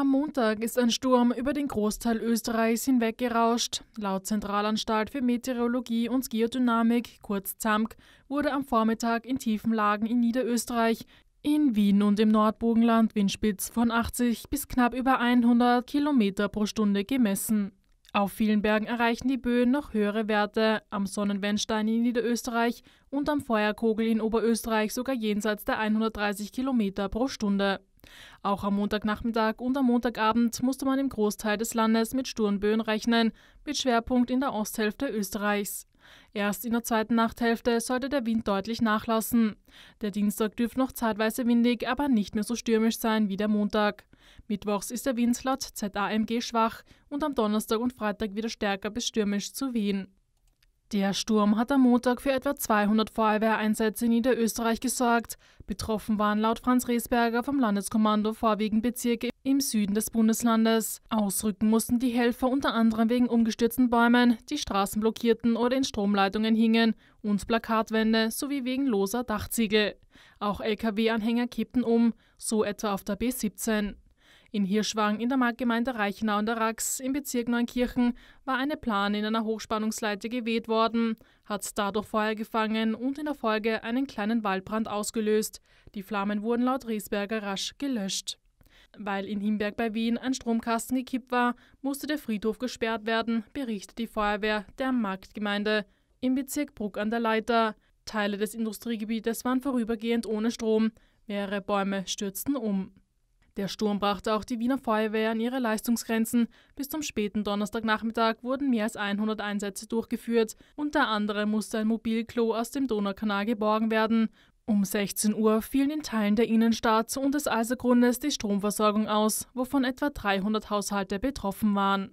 Am Montag ist ein Sturm über den Großteil Österreichs hinweggerauscht. Laut Zentralanstalt für Meteorologie und Geodynamik, kurz ZAMK, wurde am Vormittag in tiefen Lagen in Niederösterreich, in Wien und im Nordbogenland Windspitz von 80 bis knapp über 100 Kilometer pro Stunde gemessen. Auf vielen Bergen erreichen die Böen noch höhere Werte, am Sonnenwendstein in Niederösterreich und am Feuerkogel in Oberösterreich sogar jenseits der 130 Kilometer pro Stunde. Auch am Montagnachmittag und am Montagabend musste man im Großteil des Landes mit Sturmböen rechnen, mit Schwerpunkt in der Osthälfte Österreichs. Erst in der zweiten Nachthälfte sollte der Wind deutlich nachlassen. Der Dienstag dürfte noch zeitweise windig, aber nicht mehr so stürmisch sein wie der Montag. Mittwochs ist der Wind laut ZAMG schwach und am Donnerstag und Freitag wieder stärker bis stürmisch zu Wien. Der Sturm hat am Montag für etwa 200 Feuerwehreinsätze in Niederösterreich gesorgt. Betroffen waren laut Franz Reesberger vom Landeskommando vorwiegend Bezirke im Süden des Bundeslandes. Ausrücken mussten die Helfer unter anderem wegen umgestürzten Bäumen, die Straßen blockierten oder in Stromleitungen hingen und Plakatwände sowie wegen loser Dachziegel. Auch Lkw-Anhänger kippten um, so etwa auf der B17. In Hirschwang in der Marktgemeinde Reichenau und der Rax im Bezirk Neunkirchen war eine Plane in einer Hochspannungsleite geweht worden, hat dadurch Feuer gefangen und in der Folge einen kleinen Waldbrand ausgelöst. Die Flammen wurden laut Riesberger rasch gelöscht. Weil in Himberg bei Wien ein Stromkasten gekippt war, musste der Friedhof gesperrt werden, berichtet die Feuerwehr der Marktgemeinde im Bezirk Bruck an der Leiter. Teile des Industriegebietes waren vorübergehend ohne Strom, mehrere Bäume stürzten um. Der Sturm brachte auch die Wiener Feuerwehr an ihre Leistungsgrenzen. Bis zum späten Donnerstagnachmittag wurden mehr als 100 Einsätze durchgeführt. Unter anderem musste ein Mobilklo aus dem Donaukanal geborgen werden. Um 16 Uhr fielen in Teilen der Innenstadt und des Eisergrundes die Stromversorgung aus, wovon etwa 300 Haushalte betroffen waren.